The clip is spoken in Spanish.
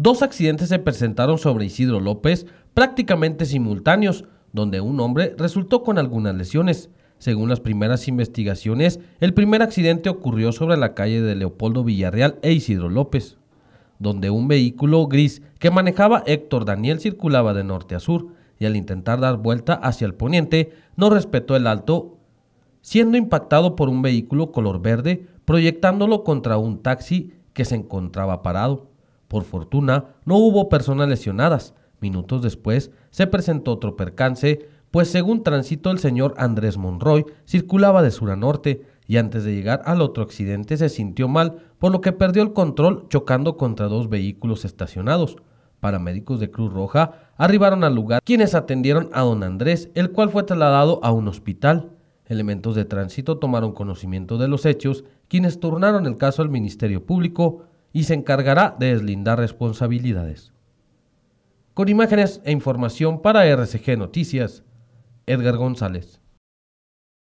Dos accidentes se presentaron sobre Isidro López prácticamente simultáneos, donde un hombre resultó con algunas lesiones. Según las primeras investigaciones, el primer accidente ocurrió sobre la calle de Leopoldo Villarreal e Isidro López, donde un vehículo gris que manejaba Héctor Daniel circulaba de norte a sur y al intentar dar vuelta hacia el poniente no respetó el alto, siendo impactado por un vehículo color verde, proyectándolo contra un taxi que se encontraba parado. Por fortuna, no hubo personas lesionadas. Minutos después, se presentó otro percance, pues según tránsito el señor Andrés Monroy circulaba de sur a norte y antes de llegar al otro accidente se sintió mal, por lo que perdió el control chocando contra dos vehículos estacionados. Paramédicos de Cruz Roja arribaron al lugar, quienes atendieron a don Andrés, el cual fue trasladado a un hospital. Elementos de tránsito tomaron conocimiento de los hechos, quienes turnaron el caso al Ministerio Público y se encargará de deslindar responsabilidades. Con imágenes e información para RCG Noticias, Edgar González.